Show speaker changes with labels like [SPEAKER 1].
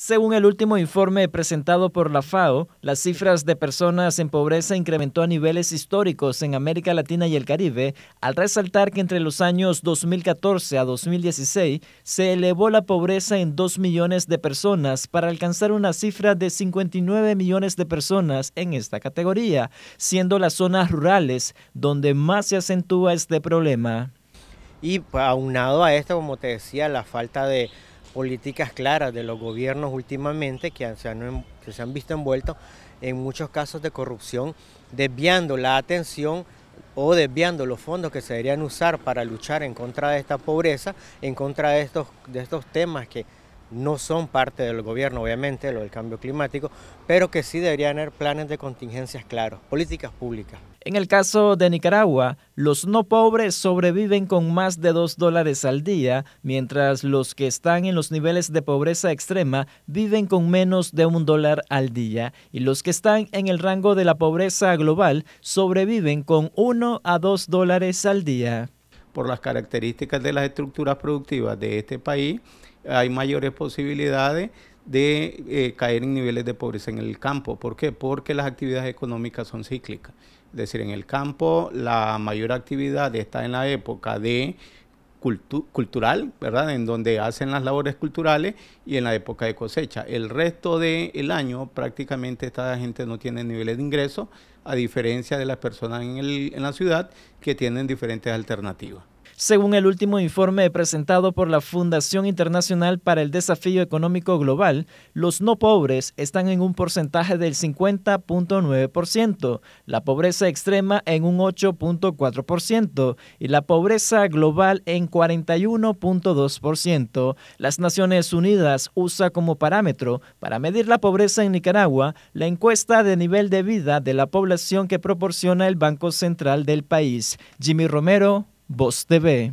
[SPEAKER 1] Según el último informe presentado por la FAO, las cifras de personas en pobreza incrementó a niveles históricos en América Latina y el Caribe, al resaltar que entre los años 2014 a 2016 se elevó la pobreza en 2 millones de personas para alcanzar una cifra de 59 millones de personas en esta categoría, siendo las zonas rurales donde más se acentúa este problema.
[SPEAKER 2] Y aunado a esto, como te decía, la falta de políticas claras de los gobiernos últimamente que se han, em- se han visto envueltos en muchos casos de corrupción, desviando la atención o desviando los fondos que se deberían usar para luchar en contra de esta pobreza, en contra de estos, de estos temas que no son parte del gobierno, obviamente, lo del cambio climático, pero que sí deberían haber planes de contingencias claros, políticas públicas. En el caso de Nicaragua,
[SPEAKER 1] los no pobres sobreviven con más de 2 dólares al día, mientras los que están en los niveles de pobreza extrema viven con menos de un dólar al día y los que están en el rango de la pobreza global sobreviven con 1 a 2 dólares
[SPEAKER 3] al día. Por las características de las estructuras productivas de este país, hay mayores posibilidades de eh, caer en niveles de pobreza en el campo. ¿Por qué? Porque las actividades económicas son cíclicas. Es decir, en el campo la mayor actividad está en la época de cultural, ¿verdad? En donde hacen las labores culturales y en la época de cosecha. El resto del año prácticamente esta gente no tiene niveles de ingreso, a diferencia de las personas en, el, en la ciudad que tienen diferentes alternativas
[SPEAKER 1] según el último informe presentado por la Fundación Internacional para el Desafío Económico Global, los no pobres están en un porcentaje del 50.9%, la pobreza extrema en un 8.4% y la pobreza global en 41.2%. Las Naciones Unidas usa como parámetro para medir la pobreza en Nicaragua la encuesta de nivel de vida de la población que proporciona el Banco Central del país. Jimmy Romero, Voz TV.